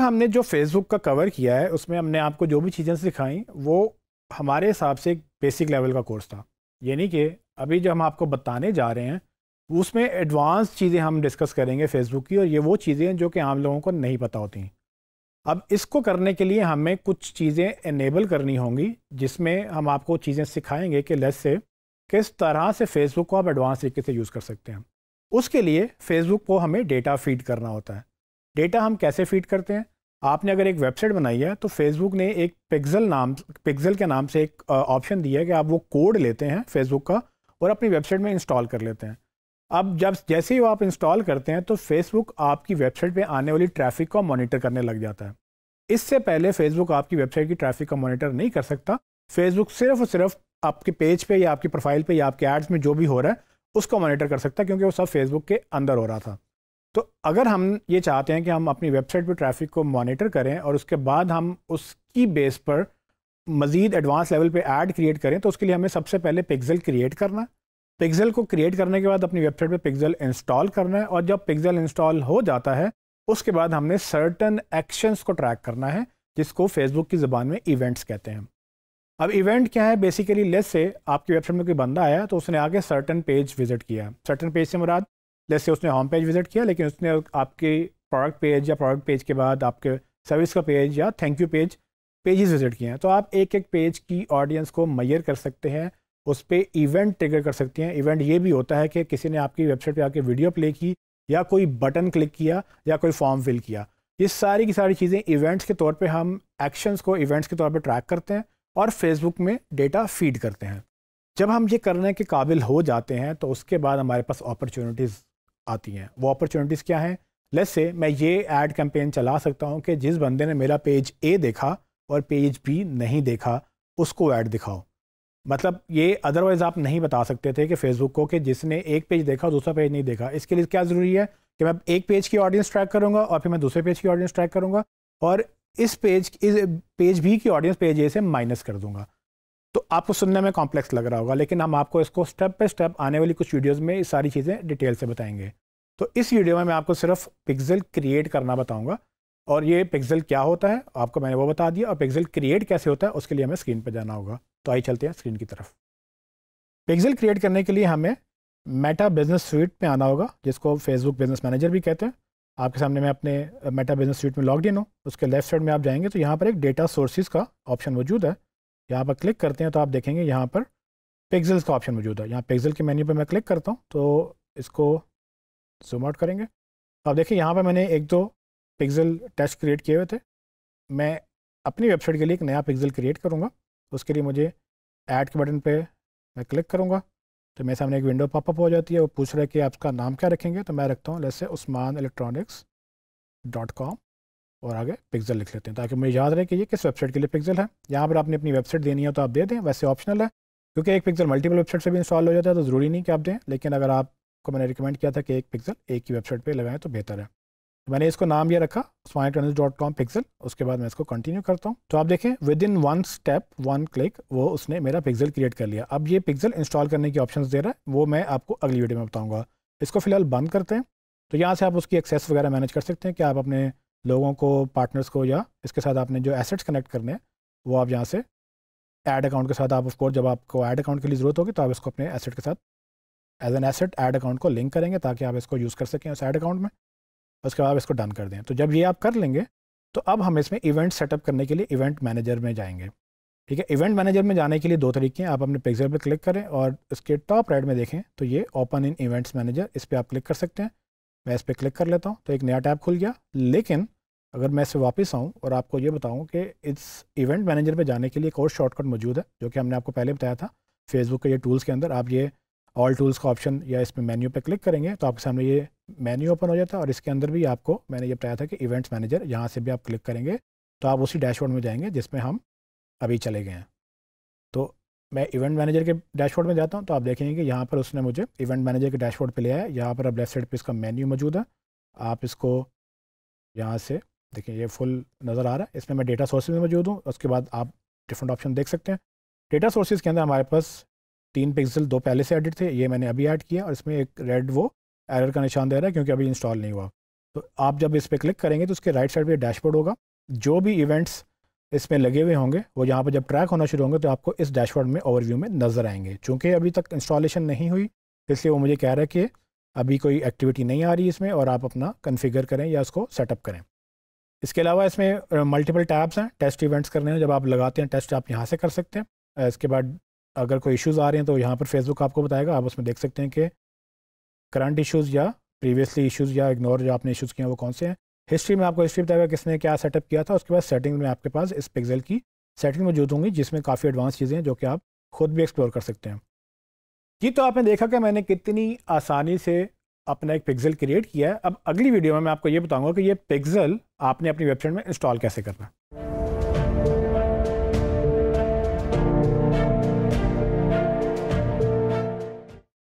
हमने जो फेसबुक का कवर किया है उसमें हमने आपको जो भी चीज़ें सिखाई वो हमारे हिसाब से एक बेसिक लेवल का कोर्स था यानी कि अभी जो हम आपको बताने जा रहे हैं उसमें एडवांस चीज़ें हम डिस्कस करेंगे फेसबुक की और ये वो चीज़ें जो कि आम लोगों को नहीं पता होती अब इसको करने के लिए हमें कुछ चीज़ें इनेबल करनी होंगी जिसमें हम आपको चीज़ें सिखाएंगे कि लेस से किस तरह से फेसबुक को आप एडवांस तरीके से यूज़ कर सकते हैं उसके लिए फेसबुक को हमें डेटा फीड करना होता है डेटा हम कैसे फीड करते हैं आपने अगर एक वेबसाइट बनाई है तो फेसबुक ने एक पिक्सल नाम पिक्सल के नाम से एक ऑप्शन दिया है कि आप वो कोड लेते हैं फेसबुक का और अपनी वेबसाइट में इंस्टॉल कर लेते हैं अब जब जैसे ही वो आप इंस्टॉल करते हैं तो फेसबुक आपकी वेबसाइट पे आने वाली ट्रैफिक को मॉनिटर करने लग जाता है इससे पहले फेसबुक आपकी वेबसाइट की ट्रैफिक का मॉनिटर नहीं कर सकता फेसबुक सिर्फ और सिर्फ आपके पेज पे या आपकी प्रोफाइल पे या आपके एड्स में जो भी हो रहा है उसका मॉनिटर कर सकता है क्योंकि वो सब फेसबुक के अंदर हो रहा था तो अगर हम ये चाहते हैं कि हम अपनी वेबसाइट पर ट्रैफिक को मॉनिटर करें और उसके बाद हम उसकी बेस पर मज़ीद एडवांस लेवल पे ऐड क्रिएट करें तो उसके लिए हमें सबसे पहले पिक्सल क्रिएट करना है पिक्सल को क्रिएट करने के बाद अपनी वेबसाइट पे पिक्सल इंस्टॉल करना है और जब पिक्सल इंस्टॉल हो जाता है उसके बाद हमने सर्टन एक्शंस को ट्रैक करना है जिसको फेसबुक की ज़बान में इवेंट्स कहते हैं अब इवेंट क्या है बेसिकली लेस से आपकी वेबसाइट में कोई बंदा आया तो उसने आगे सर्टन पेज विजिट किया सर्टन पेज से मुराद जैसे उसने होम पेज विज़िट किया लेकिन उसने आपके प्रोडक्ट पेज या प्रोडक्ट पेज के बाद आपके सर्विस का पेज या thank you page pages visit किए हैं तो आप एक एक पेज की ऑडियंस को मैयर कर सकते हैं उस पर इवेंट ट्रिगर कर सकते हैं इवेंट ये भी होता है कि किसी ने आपकी वेबसाइट पर आके वीडियो प्ले की या कोई बटन क्लिक किया या कोई फॉर्म फिल किया ये सारी की सारी चीज़ें इवेंट्स के तौर पे हम एक्शंस को इवेंट्स के तौर पे ट्रैक करते हैं और फेसबुक में डेटा फीड करते हैं जब हम ये करने के काबिल हो जाते हैं तो उसके बाद हमारे पास अपॉर्चुनिटीज़ आती हैं वो अपॉर्चुनिटीज़ क्या हैं लेट्स से मैं ये एड कैंपेन चला सकता हूँ कि जिस बंदे ने मेरा पेज ए देखा और पेज बी नहीं देखा उसको ऐड दिखाओ मतलब ये अदरवाइज़ आप नहीं बता सकते थे कि फेसबुक को कि जिसने एक पेज देखा दूसरा पेज नहीं देखा इसके लिए क्या ज़रूरी है कि मैं एक पेज की ऑडियंस ट्रैक करूँगा और फिर मैं दूसरे पेज की ऑडियंस ट्रैक करूँगा और इस पेज इस पेज भी की ऑडियंस पेज ए से माइनस कर दूंगा तो आपको सुनने में कॉम्प्लेक्स लग रहा होगा लेकिन हम आपको इसको स्टेप बाय स्टेप आने वाली कुछ वीडियोस में सारी चीज़ें डिटेल से बताएंगे तो इस वीडियो में मैं आपको सिर्फ पिक्सल क्रिएट करना बताऊंगा और ये पिक्सल क्या होता है आपको मैंने वो बता दिया और पिक्सल क्रिएट कैसे होता है उसके लिए हमें स्क्रीन पर जाना होगा तो आइए चलते हैं स्क्रीन की तरफ पिक्सल क्रिएट करने के लिए हमें मेटा बिजनेस स्वीट में आना होगा जिसको फेसबुक बिजनेस मैनेजर भी कहते हैं आपके सामने मैं अपने मेटा बिजनेस स्वीट में लॉग इन हूँ उसके लेफ्ट साइड में आप जाएंगे तो यहाँ पर एक डेटा सोर्सेज का ऑप्शन मौजूद है यहाँ पर क्लिक करते हैं तो आप देखेंगे यहाँ पर पिक्सल्स का ऑप्शन मौजूद है यहाँ पिक्सल के मेन्यू पर मैं क्लिक करता हूँ तो इसको जूम आउट करेंगे तो आप देखिए यहाँ पर मैंने एक दो पिक्सल टेस्ट क्रिएट किए हुए थे मैं अपनी वेबसाइट के लिए एक नया पिक्सल क्रिएट करूँगा उसके लिए मुझे ऐड के बटन पर मैं क्लिक करूँगा तो मेरे सामने एक विंडो पॉपअप हो जाती है वो पूछ रहा है कि आपका नाम क्या रखेंगे तो मैं रखता हूँ जैसे उस्मान इलेक्ट्रॉनिक्स डॉट कॉम और आगे पिक्सल लिख लेते हैं ताकि मुझे याद रहे कि ये किस वेबसाइट के लिए पिक्सल है यहाँ पर आपने अपनी वेबसाइट देनी है तो आप दे दें वैसे ऑप्शनल है क्योंकि एक पिक्सल मल्टीपल वेबसाइट से भी इंस्टॉल हो जाता है तो ज़रूरी नहीं कि आप दें लेकिन अगर आपको मैंने रिकमेंड किया था कि एक पिक्सल एक ही वेबसाइट पर लगाएं तो बेहतर है तो मैंने इसको नाम ये रखा स्माइल डॉट कॉम पिक्सल उसके बाद मैं इसको कंटिन्यू करता हूँ तो आप देखें within one step one click वो उसने मेरा पिक्सल क्रिएट कर लिया अब ये पिक्सल इंस्टॉल करने की ऑप्शन दे रहा है वो मैं आपको अगली वीडियो में बताऊँगा इसको फिलहाल बंद करते हैं तो यहाँ से आप उसकी एक्सेस वगैरह मैनेज कर सकते हैं कि आप अपने लोगों को पार्टनर्स को या इसके साथ आपने जो एसेट्स कनेक्ट करने हैं वो आप यहाँ से ऐड अकाउंट के साथ आप ऑफकोर्स जब आपको ऐड अकाउंट के लिए ज़रूरत होगी तो आप इसको अपने एसेट के साथ as an asset add account को लिंक करेंगे ताकि आप इसको यूज़ कर सकें उस एड अकाउंट में उसके बाद इसको डन कर दें तो जब ये आप कर लेंगे तो अब हम इसमें इवेंट सेटअप करने के लिए इवेंट मैनेजर में जाएंगे ठीक है इवेंट मैनेजर में जाने के लिए दो तरीके हैं आप अपने पिक्सल पर क्लिक करें और इसके टॉप राइट में देखें तो ये ओपन इन इवेंट्स मैनेजर इस पर आप क्लिक कर सकते हैं मैं इस पर क्लिक कर लेता हूँ तो एक नया टैब खुल गया लेकिन अगर मैं इसे वापस आऊँ और आपको ये बताऊँ कि इस इवेंट मैनेजर पे जाने के लिए एक और शॉर्टकट मौजूद है जो कि हमने आपको पहले बताया था फेसबुक के ये टूल्स के अंदर आप ये ऑल टूल्स का ऑप्शन या इस पर मेन्यू पे क्लिक करेंगे तो आपके सामने ये मेन्यू ओपन हो जाता है और इसके अंदर भी आपको मैंने ये बताया था कि इवेंट्स मैनेजर यहाँ से भी आप क्लिक करेंगे तो आप उसी डैशबोर्ड में जाएंगे जिसमें हम अभी चले गए हैं तो मैं इवेंट मैनेजर के डैशबोर्ड में जाता हूँ तो आप देखेंगे कि यहाँ पर उसने मुझे इवेंट मैनेजर के डैशबोर्ड पर लिया है यहाँ पर अब लेफ्ट साइड पर इसका मेन्यू मौजूद है आप इसको यहाँ से देखिए ये फुल नज़र आ रहा है इसमें मैं डेटा सोर्सेज में मौजूद हूँ उसके बाद आप डिफरेंट ऑप्शन देख सकते हैं डेटा सोर्सेज के अंदर हमारे पास तीन पिक्सल दो पहले से एडिट थे ये मैंने अभी ऐड किया और इसमें एक रेड वो एरर का निशान दे रहा है क्योंकि अभी इंस्टॉल नहीं हुआ तो आप जब इस पर क्लिक करेंगे तो उसके राइट साइड पर डैशबोर्ड होगा जो भी इवेंट्स इसमें लगे हुए होंगे वो यहाँ पर जब ट्रैक होना शुरू होंगे तो आपको इस डैशबोर्ड में ओवरव्यू में नज़र आएंगे चूँकि अभी तक इंस्टॉलेशन नहीं हुई इसलिए वो मुझे कह रहा है कि अभी कोई एक्टिविटी नहीं आ रही इसमें और आप अपना कन्फिगर करें या उसको सेटअप करें इसके अलावा इसमें मल्टीपल टैब्स हैं टेस्ट इवेंट्स करने हैं जब आप लगाते हैं टेस्ट आप यहाँ से कर सकते हैं इसके बाद अगर कोई इश्यूज़ आ रहे हैं तो यहाँ पर फेसबुक आपको बताएगा आप उसमें देख सकते हैं कि करंट इश्यूज़ या प्रीवियसली इश्यूज़ या इग्नोर जो आपने इश्यूज़ किए हैं वो कौन से हैं हिस्ट्री में आपको हिस्ट्री बताएगा किसने क्या सेटअप किया था उसके बाद सेटिंग में आपके पास इस पिक्जल की सेटिंग मौजूद होंगी जिसमें काफ़ी एडवांस चीज़ें हैं जो कि आप खुद भी एक्सप्लोर कर सकते हैं जी तो आपने देखा कि मैंने कितनी आसानी से अपना एक पिक्सल क्रिएट किया है अब अगली वीडियो में मैं आपको ये बताऊंगा कि ये पिक्सल आपने अपनी वेबसाइट में इंस्टॉल कैसे करना है